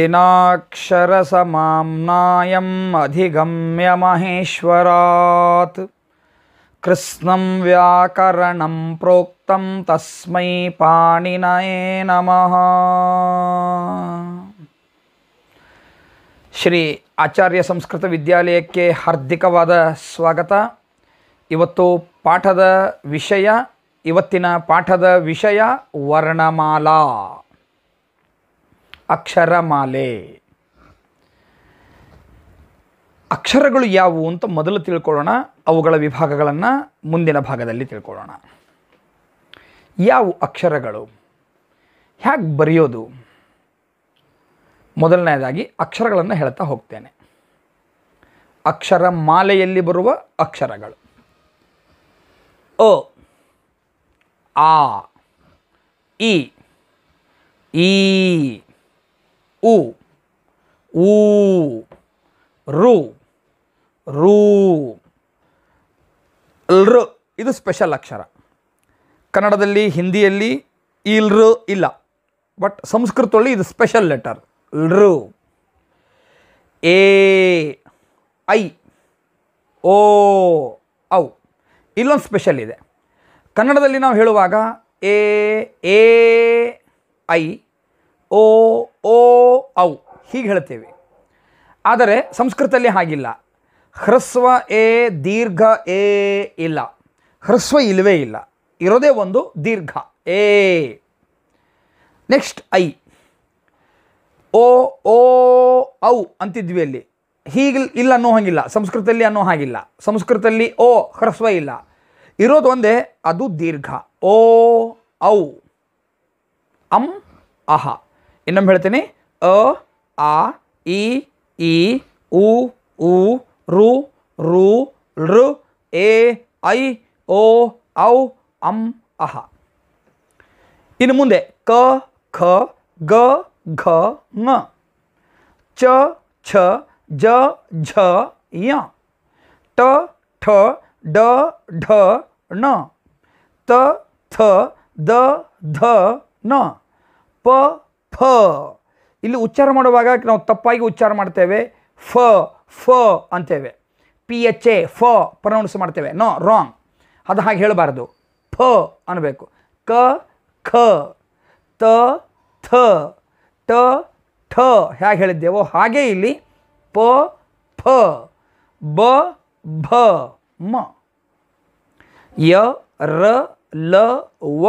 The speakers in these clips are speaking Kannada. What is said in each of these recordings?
नायम् अधिगम्य महेश्वरात् कृत्स्नं व्याकरणं ತಸ್ಮೈ तस्मै ನಮಃ ನಮಃ ಶ್ರೀ ಆಚಾರ್ಯ ಸಂಸ್ಕೃತ ವಿದ್ಯಾಲಯಕ್ಕೆ ಹಾರ್ದಿಕವಾದ ಸ್ವಾಗತ ಇವತ್ತು ಪಾಠದ ವಿಷಯ ಇವತ್ತಿನ ಪಾಠದ ವಿಷಯ ವರ್ಣಮಾಲಾ ಅಕ್ಷರಮಾಲೆ ಅಕ್ಷರಗಳು ಯಾವುವು ಅಂತ ಮೊದಲು ತಿಳ್ಕೊಳ್ಳೋಣ ಅವುಗಳ ವಿಭಾಗಗಳನ್ನು ಮುಂದಿನ ಭಾಗದಲ್ಲಿ ತಿಳ್ಕೊಳ್ಳೋಣ ಯಾವ ಅಕ್ಷರಗಳು ಹೇಗೆ ಬರೆಯೋದು ಮೊದಲನೆಯದಾಗಿ ಅಕ್ಷರಗಳನ್ನು ಹೇಳ್ತಾ ಹೋಗ್ತೇನೆ ಅಕ್ಷರ ಮಾಲೆಯಲ್ಲಿ ಬರುವ ಅಕ್ಷರಗಳು ಅ ಆ ಇ ಈ ಉ ಊ ರು ರೂ ಇದು ಸ್ಪೆಷಲ್ ಅಕ್ಷರ ಕನ್ನಡದಲ್ಲಿ ಹಿಂದಿಯಲ್ಲಿ ಇಲ್ರ ಇಲ್ಲ ಬಟ್ ಸಂಸ್ಕೃತದಲ್ಲಿ ಇದು ಸ್ಪೆಷಲ್ ಲೆಟರ್ ಲ್ರು ಎ ಐ ಓ ಔ ಇಲ್ಲೊಂದು ಸ್ಪೆಷಲ್ ಇದೆ ಕನ್ನಡದಲ್ಲಿ ನಾವು ಹೇಳುವಾಗ ಎ ಎ ಐ ಓ ಓ ಔ ಹೀಗೆ ಹೇಳ್ತೇವೆ ಆದರೆ ಸಂಸ್ಕೃತದಲ್ಲಿ ಹಾಗಿಲ್ಲ ಹ್ರಸ್ವ ಎ ದೀರ್ಘ ಎ ಇಲ್ಲ ಹ್ರಸ್ವ ಇಲ್ಲವೇ ಇಲ್ಲ ಇರೋದೇ ಒಂದು ದೀರ್ಘ ಎ ನೆಕ್ಸ್ಟ್ ಐ ಓ ಓ ಔ ಅಂತಿದ್ವಿ ಅಲ್ಲಿ ಹೀಗೆ ಇಲ್ಲ ಅನ್ನೋ ಹಾಗಿಲ್ಲ ಸಂಸ್ಕೃತದಲ್ಲಿ ಅನ್ನೋ ಹಾಗಿಲ್ಲ ಸಂಸ್ಕೃತದಲ್ಲಿ ಓ ಹ್ರಸ್ವ ಇಲ್ಲ ಇರೋದು ಒಂದೇ ಅದು ದೀರ್ಘ ಓ ಔ ಅಂ ಅಹ ಇನ್ನೊಮ್ಮೆ ಹೇಳ್ತೀನಿ ಅ ಆ ಇ ಈ ಉ ಉ ರು ರು ಋ ಎ ಐ ಓ ಔ ಅಂ ಅಹ ಇನ್ನು ಮುಂದೆ ಕ ಖ ಗ ಘ ಮ ಚ ಛ ಜ ಝ ಯ ಟ ಠ ಡ ಢ ಣ ತ ಥ ದ ಧ ನ ಪ ಫ ಇಲ್ಲಿ ಉಚ್ಚಾರ ಮಾಡುವಾಗ ನಾವು ತಪ್ಪಾಗಿ ಉಚ್ಚಾರ ಮಾಡ್ತೇವೆ ಫ ಫ ಅಂತೇವೆ ಪಿ ಎಚ್ ಎ ಫ ಪ್ರನೌನ್ಸ್ ಮಾಡ್ತೇವೆ ನೋ ರಾಂಗ್ ಅದು ಹಾಗೆ ಹೇಳಬಾರ್ದು ಫ ಅನ್ನಬೇಕು ಕ ಖ ತ ಥ ಟ ಠ ಹೇಗೆ ಹೇಳಿದ್ದೇವೋ ಹಾಗೆ ಇಲ್ಲಿ ಪ ಫ ಬ ಭ ಮ ಯ ರ ಲ ವ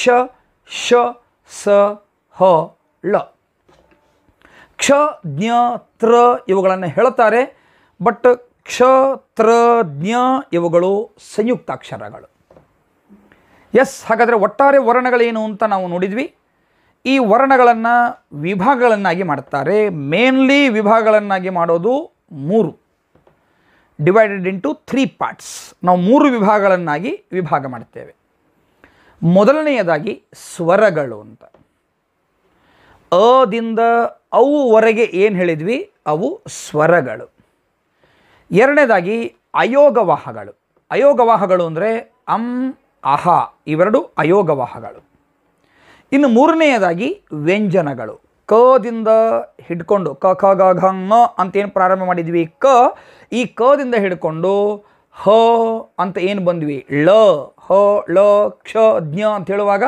ಶ ಶ ಸ ಹ ಳ ಕ್ಷ ಜ್ಞ ತ್ರ ಇವುಗಳನ್ನು ಹೇಳ್ತಾರೆ ಬಟ್ ಕ್ಷ ತ್ರ ಜ್ಞ ಇವುಗಳು ಸಂಯುಕ್ತಾಕ್ಷರಗಳು ಎಸ್ ಹಾಗಾದರೆ ಒಟ್ಟಾರೆ ವರ್ಣಗಳೇನು ಅಂತ ನಾವು ನೋಡಿದ್ವಿ ಈ ವರ್ಣಗಳನ್ನು ವಿಭಾಗಗಳನ್ನಾಗಿ ಮಾಡ್ತಾರೆ ಮೇನ್ಲಿ ವಿಭಾಗಗಳನ್ನಾಗಿ ಮಾಡೋದು ಮೂರು ಡಿವೈಡೆಡ್ ಇಂಟು ತ್ರೀ ಪಾರ್ಟ್ಸ್ ನಾವು ಮೂರು ವಿಭಾಗಗಳನ್ನಾಗಿ ವಿಭಾಗ ಮಾಡ್ತೇವೆ ಮೊದಲನೆಯದಾಗಿ ಸ್ವರಗಳು ಅಂತ ಅದಿಂದ ಅವುವರೆಗೆ ಏನು ಹೇಳಿದ್ವಿ ಅವು ಸ್ವರಗಳು ಎರಡನೇದಾಗಿ ಅಯೋಗವಾಹಗಳು ಅಯೋಗವಾಹಗಳು ಅಂದರೆ ಅಂ ಅಹ ಇವೆರಡು ಅಯೋಗವಾಹಗಳು ಇನ್ನು ಮೂರನೆಯದಾಗಿ ವ್ಯಂಜನಗಳು ಕದಿಂದ ಹಿಡ್ಕೊಂಡು ಕ ಖ ಗ ಘ ಅಂತೇನು ಪ್ರಾರಂಭ ಮಾಡಿದ್ವಿ ಕ ಈ ಕದಿಂದ ಹಿಡ್ಕೊಂಡು ಹ ಅಂತ ಏನು ಬಂದ್ವಿ ಳ ಹ ಳ ಕ್ಷ ಜ್ಞ ಅಂತ ಹೇಳುವಾಗ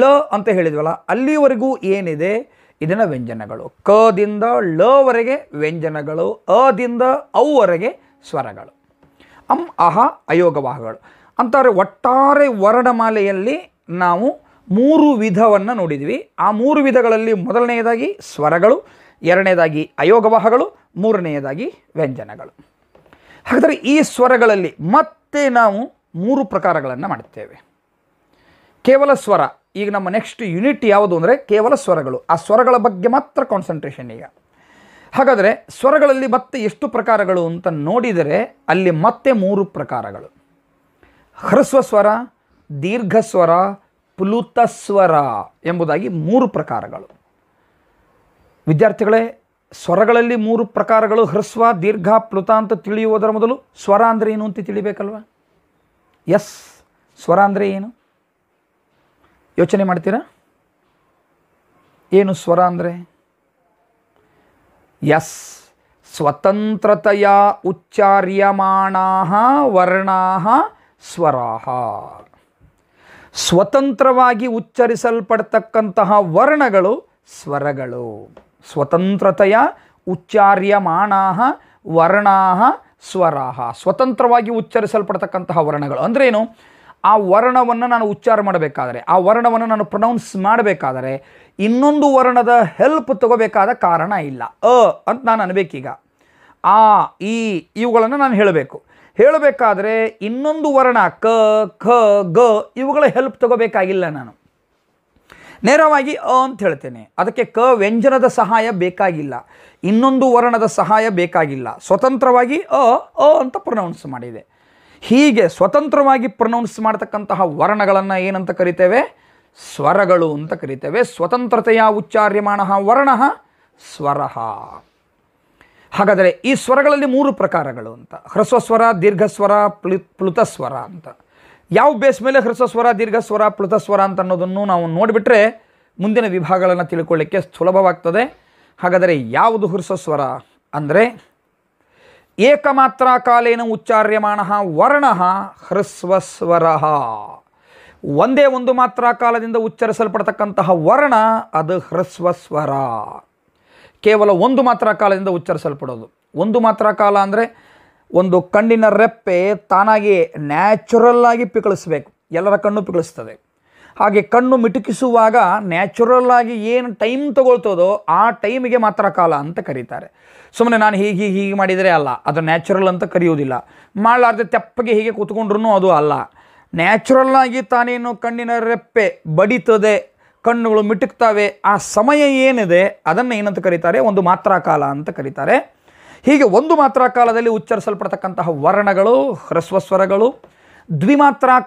ಳ ಅಂತ ಹೇಳಿದ್ವಲ್ಲ ಅಲ್ಲಿವರೆಗೂ ಏನಿದೆ ಇದನ್ನು ವ್ಯಂಜನಗಳು ಕ ದಿಂದ ಲವರೆಗೆ ವ್ಯಂಜನಗಳು ಅ ದಿಂದ ಅವರೆಗೆ ಸ್ವರಗಳು ಅಂ ಅಹ ಅಯೋಗವಾಹಗಳು ಅಂತಾರೆ ಒಟ್ಟಾರೆ ವರ್ಣಮಾಲೆಯಲ್ಲಿ ನಾವು ಮೂರು ವಿಧವನ್ನು ನೋಡಿದ್ವಿ ಆ ಮೂರು ವಿಧಗಳಲ್ಲಿ ಮೊದಲನೆಯದಾಗಿ ಸ್ವರಗಳು ಎರಡನೇದಾಗಿ ಅಯೋಗವಾಹಗಳು ಮೂರನೆಯದಾಗಿ ವ್ಯಂಜನಗಳು ಹಾಗಾದರೆ ಈ ಸ್ವರಗಳಲ್ಲಿ ಮತ್ತೆ ನಾವು ಮೂರು ಪ್ರಕಾರಗಳನ್ನು ಮಾಡುತ್ತೇವೆ ಕೇವಲ ಸ್ವರ ಈಗ ನಮ್ಮ ನೆಕ್ಸ್ಟ್ ಯೂನಿಟ್ ಯಾವುದು ಅಂದರೆ ಕೇವಲ ಸ್ವರಗಳು ಆ ಸ್ವರಗಳ ಬಗ್ಗೆ ಮಾತ್ರ ಕಾನ್ಸಂಟ್ರೇಷನ್ ಈಗ ಹಾಗಾದರೆ ಸ್ವರಗಳಲ್ಲಿ ಮತ್ತೆ ಎಷ್ಟು ಪ್ರಕಾರಗಳು ಅಂತ ನೋಡಿದರೆ ಅಲ್ಲಿ ಮತ್ತೆ ಮೂರು ಪ್ರಕಾರಗಳು ಹ್ರಸ್ವ ಸ್ವರ ದೀರ್ಘ ಸ್ವರ ಪ್ಲುತ ಸ್ವರ ಎಂಬುದಾಗಿ ಮೂರು ಪ್ರಕಾರಗಳು ವಿದ್ಯಾರ್ಥಿಗಳೇ ಸ್ವರಗಳಲ್ಲಿ ಮೂರು ಪ್ರಕಾರಗಳು ಹ್ರಸ್ವ ದೀರ್ಘ ಪ್ಲುತ ಅಂತ ತಿಳಿಯುವುದರ ಮೊದಲು ಸ್ವರ ಅಂದರೆ ಏನು ಅಂತ ತಿಳಿಬೇಕಲ್ವ ಎಸ್ ಸ್ವರ ಅಂದರೆ ಏನು ಯೋಚನೆ ಮಾಡ್ತೀರಾ ಏನು ಸ್ವರ ಅಂದರೆ ಯಸ್ ಸ್ವತಂತ್ರತೆಯ ಉಚ್ಚಾರ್ಯಮಾಣಾ ವರ್ಣಾ ಸ್ವರಾ ಸ್ವತಂತ್ರವಾಗಿ ಉಚ್ಚರಿಸಲ್ಪಡ್ತಕ್ಕಂತಹ ವರ್ಣಗಳು ಸ್ವರಗಳು ಸ್ವತಂತ್ರತೆಯ ಉಚ್ಚಾರ್ಯಮಾಣ ವರ್ಣ ಸ್ವರ ಸ್ವತಂತ್ರವಾಗಿ ಉಚ್ಚರಿಸಲ್ಪಡ್ತಕ್ಕಂತಹ ವರ್ಣಗಳು ಅಂದ್ರೇನು ಆ ವರ್ಣವನ್ನು ನಾನು ಉಚ್ಚಾರ ಮಾಡಬೇಕಾದರೆ ಆ ವರ್ಣವನ್ನು ನಾನು ಪ್ರೊನೌನ್ಸ್ ಮಾಡಬೇಕಾದರೆ ಇನ್ನೊಂದು ವರ್ಣದ ಹೆಲ್ಪ್ ತಗೋಬೇಕಾದ ಕಾರಣ ಇಲ್ಲ ಅ ಅಂತ ನಾನು ಅನ್ಬೇಕೀಗ ಆ ಈ ಇವುಗಳನ್ನು ನಾನು ಹೇಳಬೇಕು ಹೇಳಬೇಕಾದ್ರೆ ಇನ್ನೊಂದು ವರ್ಣ ಕ ಖ ಗ ಇವುಗಳ ಹೆಲ್ಪ್ ತಗೋಬೇಕಾಗಿಲ್ಲ ನಾನು ನೇರವಾಗಿ ಅ ಅಂತ ಹೇಳ್ತೇನೆ ಅದಕ್ಕೆ ಕ ವ್ಯಂಜನದ ಸಹಾಯ ಬೇಕಾಗಿಲ್ಲ ಇನ್ನೊಂದು ವರ್ಣದ ಸಹಾಯ ಬೇಕಾಗಿಲ್ಲ ಸ್ವತಂತ್ರವಾಗಿ ಅ ಅ ಅಂತ ಪ್ರೊನೌನ್ಸ್ ಮಾಡಿದೆ ಹೀಗೆ ಸ್ವತಂತ್ರವಾಗಿ ಪ್ರೊನೌನ್ಸ್ ಮಾಡತಕ್ಕಂತಹ ವರ್ಣಗಳನ್ನು ಏನಂತ ಕರಿತೇವೆ ಸ್ವರಗಳು ಅಂತ ಕರಿತೇವೆ ಸ್ವತಂತ್ರತೆಯ ಉಚ್ಚಾರ್ಯಮಾಣ ವರ್ಣ ಸ್ವರ ಹಾಗಾದರೆ ಈ ಸ್ವರಗಳಲ್ಲಿ ಮೂರು ಪ್ರಕಾರಗಳು ಅಂತ ಹ್ರಸ್ವಸ್ವರ ದೀರ್ಘಸ್ವರ ಪ್ಲು ಪ್ಲುತಸ್ವರ ಅಂತ ಯಾವ ಬೇಸ್ ಮೇಲೆ ಹ್ರಸ್ವಸ್ವರ ದೀರ್ಘಸ್ವರ ಪ್ಲುತಸ್ವರ ಅಂತ ಅನ್ನೋದನ್ನು ನಾವು ನೋಡಿಬಿಟ್ರೆ ಮುಂದಿನ ವಿಭಾಗಗಳನ್ನು ತಿಳ್ಕೊಳ್ಳಿಕ್ಕೆ ಸುಲಭವಾಗ್ತದೆ ಹಾಗಾದರೆ ಯಾವುದು ಹ್ರಸ್ವಸ್ವರ ಅಂದರೆ ಏಕಮಾತ್ರ ಕಾಲೇನ ಉಚ್ಚಾರ್ಯಮಾಣ ವರ್ಣ ಹ್ರಸ್ವಸ್ವರ ಒಂದೇ ಒಂದು ಮಾತ್ರ ಕಾಲದಿಂದ ಉಚ್ಚರಿಸಲ್ಪಡ್ತಕ್ಕಂತಹ ವರ್ಣ ಅದು ಹ್ರಸ್ವಸ್ವರ ಕೇವಲ ಒಂದು ಮಾತ್ರ ಕಾಲದಿಂದ ಉಚ್ಚರಿಸಲ್ಪಡೋದು ಒಂದು ಮಾತ್ರ ಕಾಲ ಅಂದರೆ ಒಂದು ಕಣ್ಣಿನ ರೆಪ್ಪೆ ತಾನಾಗಿ ನ್ಯಾಚುರಲ್ಲಾಗಿ ಪಿಕಳಿಸ್ಬೇಕು ಎಲ್ಲರ ಕಣ್ಣು ಪಿಕಳಿಸ್ತದೆ ಹಾಗೆ ಕಣ್ಣು ಮಿಟುಕಿಸುವಾಗ ನ್ಯಾಚುರಲ್ ಆಗಿ ಏನು ಟೈಮ್ ತಗೊಳ್ತದೋ ಆ ಟೈಮಿಗೆ ಮಾತ್ರ ಕಾಲ ಅಂತ ಕರೀತಾರೆ ಸುಮ್ಮನೆ ನಾನು ಹೀಗೆ ಹೀಗೆ ಮಾಡಿದರೆ ಅಲ್ಲ ಅದು ನ್ಯಾಚುರಲ್ ಅಂತ ಕರೆಯುವುದಿಲ್ಲ ಮಾಡಲಾರ್ದೆ ತೆಪ್ಪಗೆ ಹೀಗೆ ಕೂತ್ಕೊಂಡ್ರೂ ಅದು ಅಲ್ಲ ನ್ಯಾಚುರಲ್ಲಾಗಿ ತಾನೇನು ಕಣ್ಣಿನ ರೆಪ್ಪೆ ಬಡಿತದೆ ಕಣ್ಣುಗಳು ಮಿಟುಕ್ತವೆ ಆ ಸಮಯ ಏನಿದೆ ಅದನ್ನು ಏನಂತ ಕರೀತಾರೆ ಒಂದು ಮಾತ್ರ ಕಾಲ ಅಂತ ಕರೀತಾರೆ ಹೀಗೆ ಒಂದು ಮಾತ್ರ ಕಾಲದಲ್ಲಿ ಉಚ್ಚರಿಸಲ್ಪಡ್ತಕ್ಕಂತಹ ವರ್ಣಗಳು ಹ್ರಸ್ವಸ್ವರಗಳು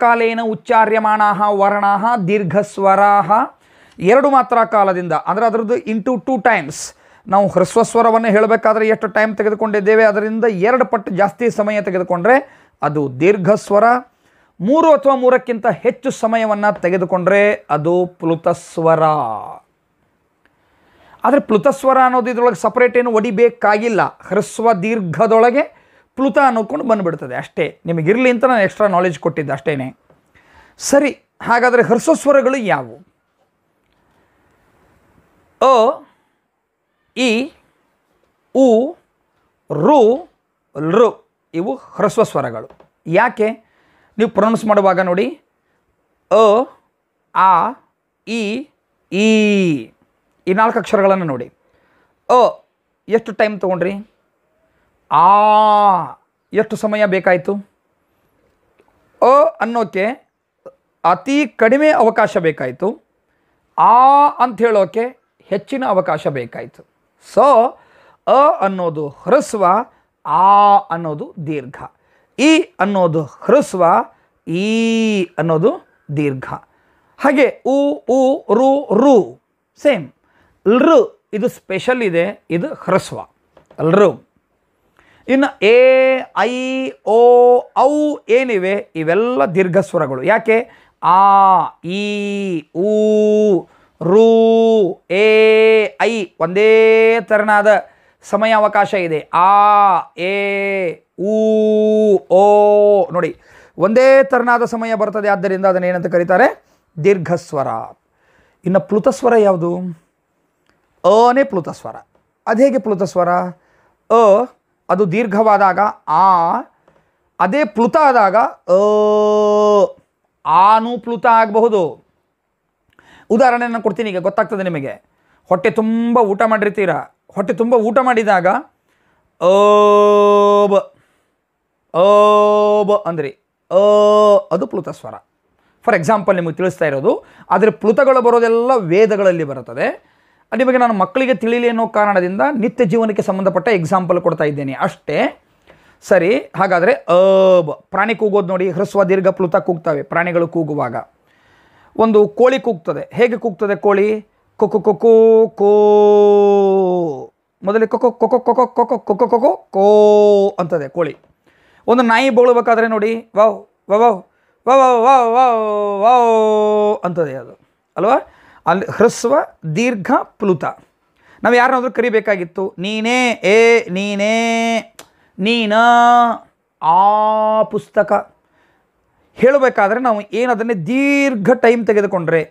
ಕಾಲೇನ ಉಚ್ಚಾರ್ಯಮಾಣ ವರ್ಣ ದೀರ್ಘಸ್ವರ ಎರಡು ಮಾತ್ರ ಕಾಲದಿಂದ ಅಂದರೆ ಅದರದ್ದು ಇಂಟು ಟೂ ಟೈಮ್ಸ್ ನಾವು ಹ್ರಸ್ವಸ್ವರವನ್ನು ಹೇಳಬೇಕಾದ್ರೆ ಎಷ್ಟು ಟೈಮ್ ತೆಗೆದುಕೊಂಡಿದ್ದೇವೆ ಅದರಿಂದ ಎರಡು ಪಟ್ಟು ಜಾಸ್ತಿ ಸಮಯ ತೆಗೆದುಕೊಂಡ್ರೆ ಅದು ದೀರ್ಘಸ್ವರ ಮೂರು ಅಥವಾ ಮೂರಕ್ಕಿಂತ ಹೆಚ್ಚು ಸಮಯವನ್ನು ತೆಗೆದುಕೊಂಡ್ರೆ ಅದು ಪ್ಲುತಸ್ವರ ಆದರೆ ಪ್ಲುತಸ್ವರ ಅನ್ನೋದು ಇದರೊಳಗೆ ಸಪ್ರೇಟ್ ಏನು ಒಡಿಬೇಕಾಗಿಲ್ಲ ಹ್ರಸ್ವ ದೀರ್ಘದೊಳಗೆ ಪ್ಲುತ ಅನ್ನೋದ್ಕೊಂಡು ಬಂದುಬಿಡ್ತದೆ ಅಷ್ಟೇ ನಿಮಗಿರಲಿ ಅಂತ ನಾನು ಎಕ್ಸ್ಟ್ರಾ ನಾಲೆಜ್ ಕೊಟ್ಟಿದ್ದೆ ಅಷ್ಟೇ ಸರಿ ಹಾಗಾದರೆ ಸ್ವರಗಳು ಯಾವುವು ಅ ಇ ಉ ರು ರು ಇವು ಹ್ರಸ್ವ ಸ್ವರಗಳು ಯಾಕೆ ನೀವು ಪ್ರೊನೌನ್ಸ್ ಮಾಡುವಾಗ ನೋಡಿ ಅ ಆ ಇ ಈ ಈ ನಾಲ್ಕು ಅಕ್ಷರಗಳನ್ನು ನೋಡಿ ಅ ಎಷ್ಟು ಟೈಮ್ ತೊಗೊಂಡ್ರಿ ಆ ಎಷ್ಟು ಸಮಯ ಬೇಕಾಯಿತು ಅ ಅನ್ನೋಕ್ಕೆ ಅತಿ ಕಡಿಮೆ ಅವಕಾಶ ಬೇಕಾಯಿತು ಆ ಅಂತ ಹೇಳೋಕ್ಕೆ ಹೆಚ್ಚಿನ ಅವಕಾಶ ಬೇಕಾಯಿತು ಸೊ ಅ ಅನ್ನೋದು ಹ್ರಸ್ವ ಆ ಅನ್ನೋದು ದೀರ್ಘ ಇ ಅನ್ನೋದು ಹ್ರಸ್ವ ಈ ಅನ್ನೋದು ದೀರ್ಘ ಹಾಗೆ ಉ ಉ ರು ರು ಸೇಮ್ ಲೃ ಇದು ಸ್ಪೆಷಲ್ ಇದೆ ಇದು ಹ್ರಸ್ವ ಲೃ ಇನ್ನು ಎ ಐ ಓ ಔ ಏನಿವೆ ಇವೆಲ್ಲ ದೀರ್ಘಸ್ವರಗಳು ಯಾಕೆ ಆ ಈ ಊ ರೂ ಎ ಐ ಒಂದೇ ತೆರನಾದ ಸಮಯಾವಕಾಶ ಇದೆ ಆ ಎ ಊ ಓ ನೋಡಿ ಒಂದೇ ತೆರನಾದ ಸಮಯ ಬರ್ತದೆ ಆದ್ದರಿಂದ ಅದನ್ನು ಏನಂತ ಕರೀತಾರೆ ದೀರ್ಘಸ್ವರ ಇನ್ನು ಪ್ಲುತಸ್ವರ ಯಾವುದು ಅನೇ ಪ್ಲುತಸ್ವರ ಅದು ಹೇಗೆ ಪ್ಲುತಸ್ವರ ಅ ಅದು ದೀರ್ಘವಾದಾಗ ಆ ಅದೇ ಪ್ಲುತ ಆದಾಗ ಆನು ಪ್ಲುತ ಆಗಬಹುದು ಉದಾಹರಣೆಯನ್ನು ಕೊಡ್ತೀನಿ ಈಗ ಗೊತ್ತಾಗ್ತದೆ ನಿಮಗೆ ಹೊಟ್ಟೆ ತುಂಬ ಊಟ ಮಾಡಿರ್ತೀರ ಹೊಟ್ಟೆ ತುಂಬ ಊಟ ಮಾಡಿದಾಗ ಓಬ ಓಬ ಅಂದ್ರಿ ಅ ಅದು ಪ್ಲುತ ಸ್ವರ ಫಾರ್ ಎಕ್ಸಾಂಪಲ್ ನಿಮಗೆ ತಿಳಿಸ್ತಾ ಇರೋದು ಆದರೆ ಪ್ಲುತಗಳು ಬರೋದೆಲ್ಲ ವೇದಗಳಲ್ಲಿ ಬರುತ್ತದೆ ಅದೇ ಬಗ್ಗೆ ನಾನು ಮಕ್ಕಳಿಗೆ ತಿಳಿಲಿ ಅನ್ನೋ ಕಾರಣದಿಂದ ನಿತ್ಯ ಜೀವನಕ್ಕೆ ಸಂಬಂಧಪಟ್ಟ ಎಕ್ಸಾಂಪಲ್ ಕೊಡ್ತಾ ಇದ್ದೇನೆ ಅಷ್ಟೇ ಸರಿ ಹಾಗಾದರೆ ಅಬ್ ಪ್ರಾಣಿ ಕೂಗೋದು ನೋಡಿ ಹ್ರಸ್ವ ದೀರ್ಘ ಪ್ಲುತ ಕೂಗ್ತವೆ ಪ್ರಾಣಿಗಳು ಕೂಗುವಾಗ ಒಂದು ಕೋಳಿ ಕೂಗ್ತದೆ ಹೇಗೆ ಕೂಗ್ತದೆ ಕೋಳಿ ಕೊಕ್ಕು ಕೊಕ್ಕು ಕೋ ಮೊದಲೇ ಕೊಕ್ಕು ಕೊಕ್ಕು ಕೊಕ್ಕೊ ಕೊಕ್ಕೊ ಕೊಕ್ಕೊ ಕೊಕ್ಕೊ ಕೋ ಅಂತದೆ ಕೋಳಿ ಒಂದು ನಾಯಿ ಬೋಳಬೇಕಾದ್ರೆ ನೋಡಿ ವಾವ್ ವಾವ್ ವಾವ್ ವಾವ್ ವಾವ್ ವಾವ್ ವಾವ್ ಅಂತದೆ ಅದು ಅಲ್ವಾ ಅಲ್ಲಿ ಹ್ರಸ್ವ ದೀರ್ಘ ಪ್ಲುತ ನಾವು ಯಾರನ್ನಾದರೂ ಕರಿಬೇಕಾಗಿತ್ತು ನೀನೇ ಏ ನೀನೇ ನೀನ ಆ ಪುಸ್ತಕ ಹೇಳಬೇಕಾದ್ರೆ ನಾವು ಏನದನ್ನೇ ದೀರ್ಘ ಟೈಮ್ ತೆಗೆದುಕೊಂಡ್ರೆ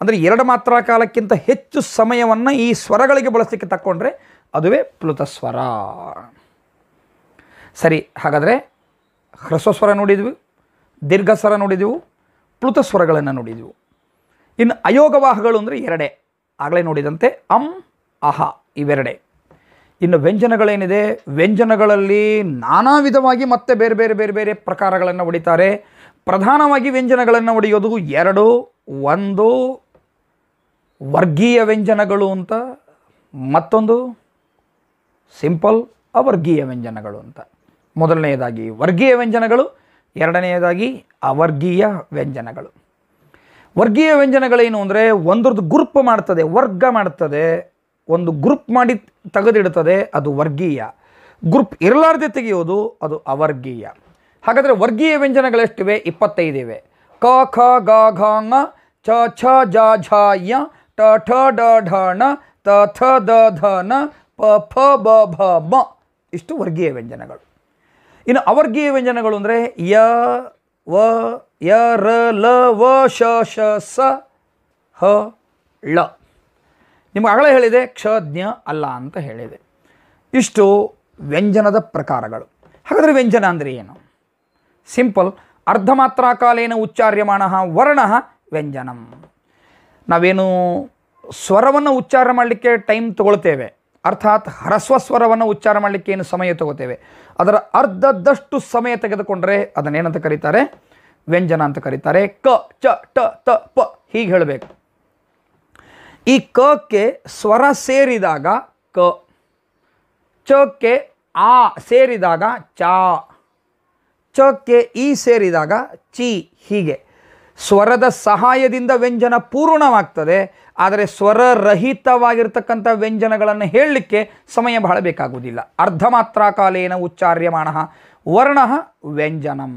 ಅಂದರೆ ಎರಡು ಮಾತ್ರ ಕಾಲಕ್ಕಿಂತ ಹೆಚ್ಚು ಸಮಯವನ್ನು ಈ ಸ್ವರಗಳಿಗೆ ಬಳಸಲಿಕ್ಕೆ ತಕ್ಕೊಂಡ್ರೆ ಅದುವೇ ಪ್ಲುತ ಸ್ವರ ಸರಿ ಹಾಗಾದರೆ ಹ್ರಸ್ವ ಸ್ವರ ನೋಡಿದ್ವಿ ದೀರ್ಘ ಸ್ವರ ನೋಡಿದೆವು ಪ್ಲುತ ಸ್ವರಗಳನ್ನು ನೋಡಿದೆವು ಇನ್ನು ಅಯೋಗವಾಹಗಳು ಅಂದರೆ ಎರಡೇ ಆಗಲೇ ನೋಡಿದಂತೆ ಅಂ ಅಹ ಇವೆರಡೆ ಇನ್ನು ವ್ಯಂಜನಗಳೇನಿದೆ ವ್ಯಂಜನಗಳಲ್ಲಿ ನಾನಾ ವಿಧವಾಗಿ ಮತ್ತೆ ಬೇರೆ ಬೇರೆ ಬೇರೆ ಬೇರೆ ಪ್ರಕಾರಗಳನ್ನು ಹೊಡಿತಾರೆ ಪ್ರಧಾನವಾಗಿ ವ್ಯಂಜನಗಳನ್ನು ಹೊಡೆಯೋದು ಎರಡು ಒಂದು ವರ್ಗೀಯ ವ್ಯಂಜನಗಳು ಅಂತ ಮತ್ತೊಂದು ಸಿಂಪಲ್ ಅವರ್ಗೀಯ ವ್ಯಂಜನಗಳು ಅಂತ ಮೊದಲನೆಯದಾಗಿ ವರ್ಗೀಯ ವ್ಯಂಜನಗಳು ಎರಡನೆಯದಾಗಿ ಅವರ್ಗೀಯ ವ್ಯಂಜನಗಳು ವರ್ಗೀಯ ವ್ಯಂಜನಗಳೇನು ಅಂದರೆ ಒಂದ್ರದ್ದು ಗ್ರೂಪ್ ಮಾಡ್ತದೆ ವರ್ಗ ಮಾಡ್ತದೆ ಒಂದು ಗ್ರೂಪ್ ಮಾಡಿ ತೆಗೆದಿಡ್ತದೆ ಅದು ವರ್ಗೀಯ ಗ್ರೂಪ್ ಇರಲಾರ್ದೆ ತೆಗೆಯೋದು ಅದು ಅವರ್ಗೀಯ ಹಾಗಾದರೆ ವರ್ಗೀಯ ವ್ಯಂಜನಗಳೆಷ್ಟಿವೆ ಇಪ್ಪತ್ತೈದಿವೆ ಕ ಖ ಗ ಘ ಂಗ ಚ ಛ ಜ ಝ ಯ ಟ ಠ ಡ ಢ ಣ ತ ಥ ದ ಧ ನ ಪ ಫ ಬ ಭ ಮ ಇಷ್ಟು ವರ್ಗೀಯ ವ್ಯಂಜನಗಳು ಇನ್ನು ಅವರ್ಗೀಯ ವ್ಯಂಜನಗಳು ಅಂದರೆ ಯ ವ ಯ ರ ಲ ವ ಶ ಶ ಸ ಹ ಳ ನಿಮ್ಗೆ ಅಗಳ ಹೇಳಿದೆ ಕ್ಷಜ್ಞ ಅಲ್ಲ ಅಂತ ಹೇಳಿದೆ ಇಷ್ಟು ವ್ಯಂಜನದ ಪ್ರಕಾರಗಳು ಹಾಗಾದರೆ ವ್ಯಂಜನ ಅಂದರೆ ಏನು ಸಿಂಪಲ್ ಅರ್ಧ ಮಾತ್ರ ಕಾಲೇನ ಉಚ್ಚಾರ್ಯಮಾಣ ವರ್ಣ ವ್ಯಂಜನಂ ನಾವೇನು ಸ್ವರವನ್ನು ಉಚ್ಚಾರ ಮಾಡಲಿಕ್ಕೆ ಟೈಮ್ ತಗೊಳ್ತೇವೆ ಅರ್ಥಾತ್ ಸ್ವರವನ್ನು ಉಚ್ಚಾರ ಮಾಡಲಿಕ್ಕೆ ಏನು ಸಮಯ ತಗೋತೇವೆ ಅದರ ಅರ್ಧದಷ್ಟು ಸಮಯ ತೆಗೆದುಕೊಂಡರೆ ಅದನ್ನೇನಂತ ಕರೀತಾರೆ ವ್ಯಂಜನ ಅಂತ ಕರೀತಾರೆ ಕ ಚ ಟ ತ ಪ ಹೀಗೆ ಹೇಳಬೇಕು ಈ ಕಕ್ಕೆ ಸ್ವರ ಸೇರಿದಾಗ ಕ ಚಕ್ಕೆ ಆ ಸೇರಿದಾಗ ಚ ಚಕ್ಕೆ ಈ ಸೇರಿದಾಗ ಚಿ ಹೀಗೆ ಸ್ವರದ ಸಹಾಯದಿಂದ ವ್ಯಂಜನ ಪೂರ್ಣವಾಗ್ತದೆ ಆದರೆ ಸ್ವರರಹಿತವಾಗಿರ್ತಕ್ಕಂಥ ವ್ಯಂಜನಗಳನ್ನು ಹೇಳಲಿಕ್ಕೆ ಸಮಯ ಬಹಳ ಬೇಕಾಗುವುದಿಲ್ಲ ಅರ್ಧ ಮಾತ್ರ ಕಾಲೇನ ಉಚ್ಚಾರ್ಯಮಾಣ ವರ್ಣ ವ್ಯಂಜನಂ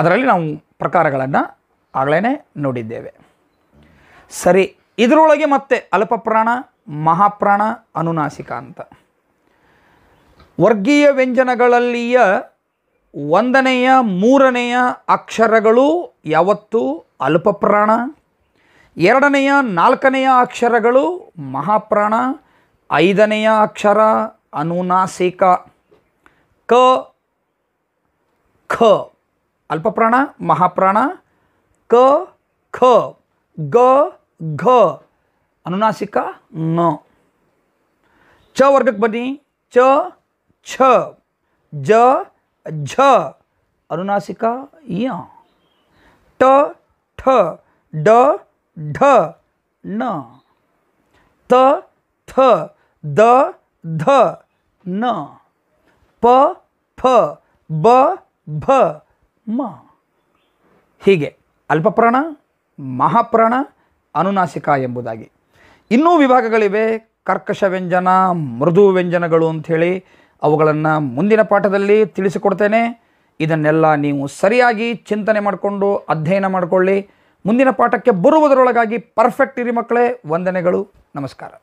ಅದರಲ್ಲಿ ನಾವು ಪ್ರಕಾರಗಳನ್ನು ಆಗಲೇ ನೋಡಿದ್ದೇವೆ ಸರಿ ಇದರೊಳಗೆ ಮತ್ತೆ ಅಲ್ಪಪ್ರಾಣ ಮಹಾಪ್ರಾಣ ಅನುನಾಸಿಕ ಅಂತ ವರ್ಗೀಯ ವ್ಯಂಜನಗಳಲ್ಲಿಯ ಒಂದನೆಯ ಮೂರನೆಯ ಅಕ್ಷರಗಳು ಯಾವತ್ತು ಅಲ್ಪಪ್ರಾಣ ಎರಡನೆಯ ನಾಲ್ಕನೆಯ ಅಕ್ಷರಗಳು ಮಹಾಪ್ರಾಣ ಐದನೆಯ ಅಕ್ಷರ ಅನುನಾಸಿಕ ಕ ಖ ಅಲ್ಪಪ್ರಾಣ ಮಹಾಪ್ರಾಣ ಕ ಖ ಗ ಘ ಅನುನಾಸಿಕ ನ ಚ ವರ್ಗಕ್ಕೆ ಬನ್ನಿ ಚ ಛ ಜ ಝ ಅನುನಾಸಿಕ ಯ ಟ ಠ ಡ ಢ ನ ತ ಥ ದ ಧ ನ ಪ ಫ ಬ ಭ ಮ ಹೀಗೆ ಅಲ್ಪಪ್ರಾಣ ಮಹಾಪ್ರಾಣ ಅನುನಾಸಿಕ ಎಂಬುದಾಗಿ ಇನ್ನೂ ವಿಭಾಗಗಳಿವೆ ಕರ್ಕಶ ವ್ಯಂಜನ ಮೃದು ವ್ಯಂಜನಗಳು ಅಂಥೇಳಿ ಅವುಗಳನ್ನು ಮುಂದಿನ ಪಾಠದಲ್ಲಿ ತಿಳಿಸಿಕೊಡ್ತೇನೆ ಇದನ್ನೆಲ್ಲ ನೀವು ಸರಿಯಾಗಿ ಚಿಂತನೆ ಮಾಡಿಕೊಂಡು ಅಧ್ಯಯನ ಮಾಡಿಕೊಳ್ಳಿ ಮುಂದಿನ ಪಾಠಕ್ಕೆ ಬರುವುದರೊಳಗಾಗಿ ಪರ್ಫೆಕ್ಟ್ ಇರಿ ಮಕ್ಕಳೇ ವಂದನೆಗಳು ನಮಸ್ಕಾರ